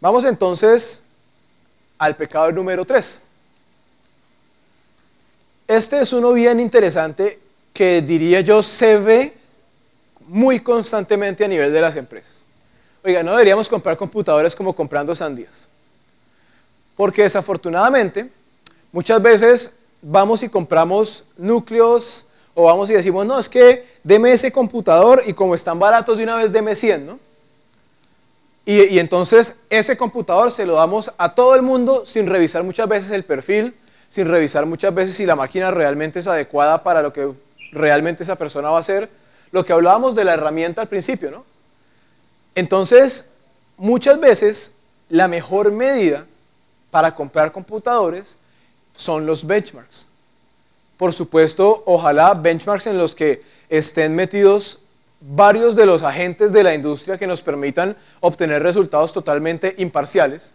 Vamos entonces al pecado número 3. Este es uno bien interesante que diría yo se ve muy constantemente a nivel de las empresas. Oiga, no deberíamos comprar computadores como comprando sandías. Porque desafortunadamente, muchas veces vamos y compramos núcleos o vamos y decimos, no, es que deme ese computador y como están baratos de una vez deme 100, ¿no? Y, entonces ese computador se lo damos a todo el mundo sin revisar muchas veces el perfil, sin revisar muchas veces si la máquina realmente es adecuada para lo que realmente esa persona va a hacer. Lo que hablábamos de la herramienta al principio, ¿no? Entonces, muchas veces la mejor medida para comprar computadores son los benchmarks. Por supuesto, ojalá benchmarks en los que estén metidos varios de los agentes de la industria que nos permitan obtener resultados totalmente imparciales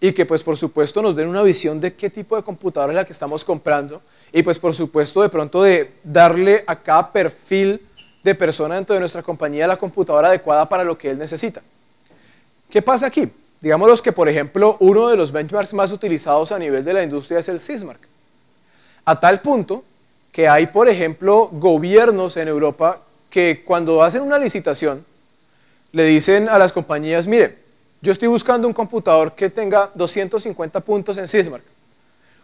y que pues por supuesto nos den una visión de qué tipo de computadora es la que estamos comprando y pues por supuesto de pronto de darle a cada perfil de persona dentro de nuestra compañía la computadora adecuada para lo que él necesita. ¿Qué pasa aquí? Digamos que por ejemplo uno de los benchmarks más utilizados a nivel de la industria es el Sysmark. A tal punto que hay por ejemplo gobiernos en Europa que cuando hacen una licitación, le dicen a las compañías, mire, yo estoy buscando un computador que tenga 250 puntos en Sysmark.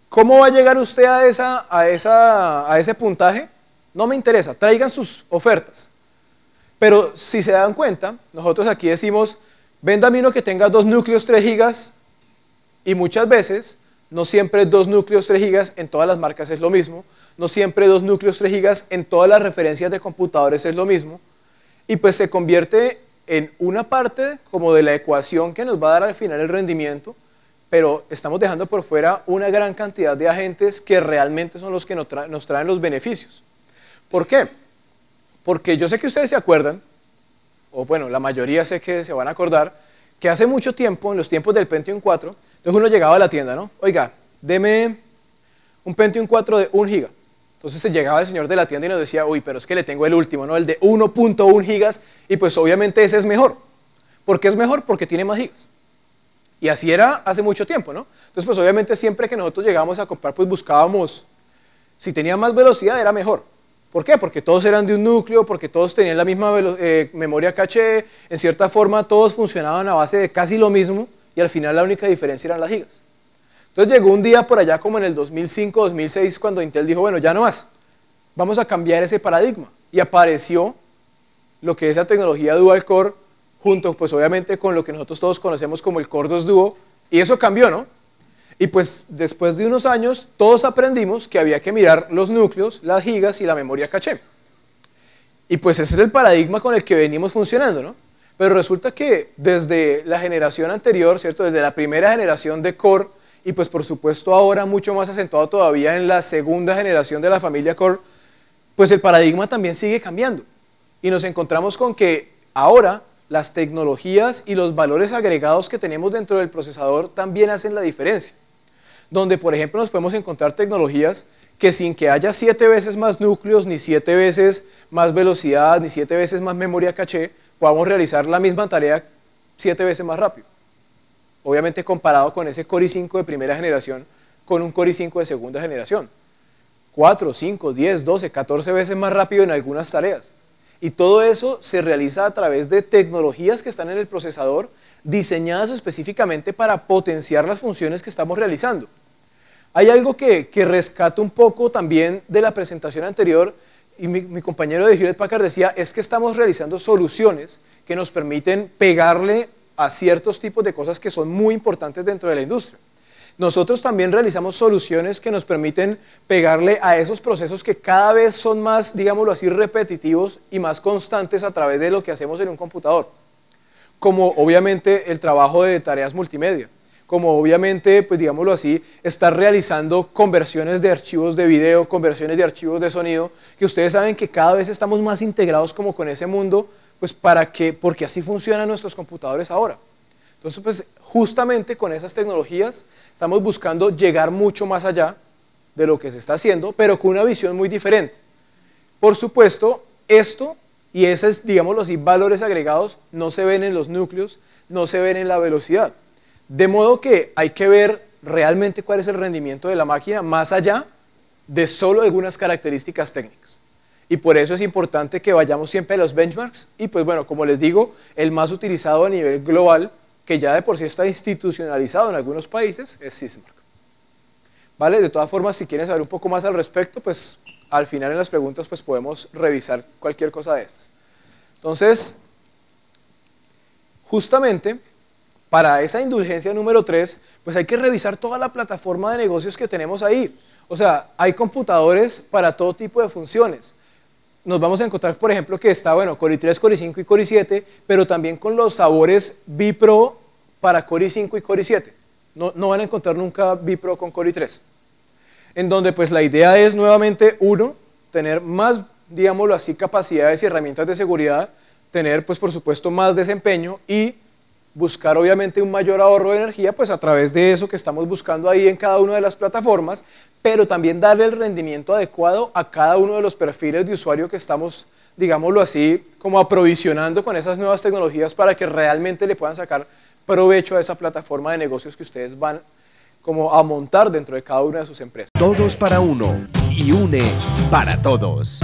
¿Cómo va a llegar usted a, a, ese puntaje? No me interesa, traigan sus ofertas. Pero si se dan cuenta, nosotros aquí decimos, mí uno que tenga dos núcleos 3 gigas y muchas veces, no siempre dos núcleos 3 gigas en todas las marcas es lo mismo, no siempre dos núcleos 3 gigas en todas las referencias de computadores es lo mismo, y pues se convierte en una parte como de la ecuación que nos va a dar al final el rendimiento, pero estamos dejando por fuera una gran cantidad de agentes que realmente son los que nos, traen, los beneficios. ¿Por qué? Porque yo sé que ustedes se acuerdan, o bueno, la mayoría sé que se van a acordar, que hace mucho tiempo, en los tiempos del Pentium 4, entonces uno llegaba a la tienda, ¿no? Oiga, deme un Pentium 4 de 1 giga. Entonces se llegaba el señor de la tienda y nos decía, uy, pero es que le tengo el último, ¿no? El de 1.1 gigas. Y pues obviamente ese es mejor. ¿Por qué es mejor? Porque tiene más gigas. Y así era hace mucho tiempo, ¿no? Entonces pues obviamente siempre que nosotros llegábamos a comprar, pues buscábamos, si tenía más velocidad era mejor. ¿Por qué? Porque todos eran de un núcleo, porque todos tenían la misma eh, memoria caché, en cierta forma todos funcionaban a base de casi lo mismo y al final la única diferencia eran las gigas. Entonces llegó un día por allá como en el 2005, 2006, cuando Intel dijo, bueno, ya no más, vamos a cambiar ese paradigma. Y apareció lo que es la tecnología dual core, junto pues obviamente con lo que nosotros todos conocemos como el Core 2 Duo, y eso cambió, ¿no? Y pues después de unos años todos aprendimos que había que mirar los núcleos, las gigas y la memoria caché. Y pues ese es el paradigma con el que venimos funcionando, ¿no? Pero resulta que desde la generación anterior, ¿cierto? Desde la primera generación de Core, y pues por supuesto ahora mucho más acentuado todavía en la segunda generación de la familia Core, pues el paradigma también sigue cambiando. Y nos encontramos con que ahora las tecnologías y los valores agregados que tenemos dentro del procesador también hacen la diferencia. Donde por ejemplo nos podemos encontrar tecnologías que sin que haya siete veces más núcleos, ni siete veces más velocidad, ni siete veces más memoria caché, podamos realizar la misma tarea siete veces más rápido obviamente comparado con ese Core i5 de primera generación, con un Core i5 de segunda generación. 4, 5, 10, 12, 14 veces más rápido en algunas tareas. Y todo eso se realiza a través de tecnologías que están en el procesador diseñadas específicamente para potenciar las funciones que estamos realizando. Hay algo que, que rescato un poco también de la presentación anterior y mi, compañero de Hewlett Packard decía, es que estamos realizando soluciones que nos permiten pegarle a ciertos tipos de cosas que son muy importantes dentro de la industria. Nosotros también realizamos soluciones que nos permiten pegarle a esos procesos que cada vez son más, digámoslo así, repetitivos y más constantes a través de lo que hacemos en un computador. Como obviamente el trabajo de tareas multimedia, como obviamente, pues digámoslo así, estar realizando conversiones de archivos de video, conversiones de archivos de sonido, que ustedes saben que cada vez estamos más integrados como con ese mundo pues para que, porque así funcionan nuestros computadores ahora. Entonces, pues justamente con esas tecnologías estamos buscando llegar mucho más allá de lo que se está haciendo, pero con una visión muy diferente. Por supuesto, esto y esos, digamos, los valores agregados no se ven en los núcleos, no se ven en la velocidad. De modo que hay que ver realmente cuál es el rendimiento de la máquina más allá de solo algunas características técnicas. Y por eso es importante que vayamos siempre a los benchmarks. Y pues bueno, como les digo, el más utilizado a nivel global, que ya de por sí está institucionalizado en algunos países, es Sysmark. ¿Vale? De todas formas, si quieren saber un poco más al respecto, pues al final en las preguntas pues podemos revisar cualquier cosa de estas. Entonces, justamente para esa indulgencia número 3, pues hay que revisar toda la plataforma de negocios que tenemos ahí. O sea, hay computadores para todo tipo de funciones nos vamos a encontrar, por ejemplo, que está, bueno, Cori 3, Cori 5 y Cori 7, pero también con los sabores Bipro para Cori 5 y Cori 7. No, van a encontrar nunca Bipro con Cori 3. En donde, pues, la idea es, nuevamente, uno, tener más, digámoslo así, capacidades y herramientas de seguridad, tener, pues, por supuesto, más desempeño y buscar obviamente un mayor ahorro de energía, pues a través de eso que estamos buscando ahí en cada una de las plataformas, pero también darle el rendimiento adecuado a cada uno de los perfiles de usuario que estamos, digámoslo así, como aprovisionando con esas nuevas tecnologías para que realmente le puedan sacar provecho a esa plataforma de negocios que ustedes van como a montar dentro de cada una de sus empresas. Todos para uno y une para todos.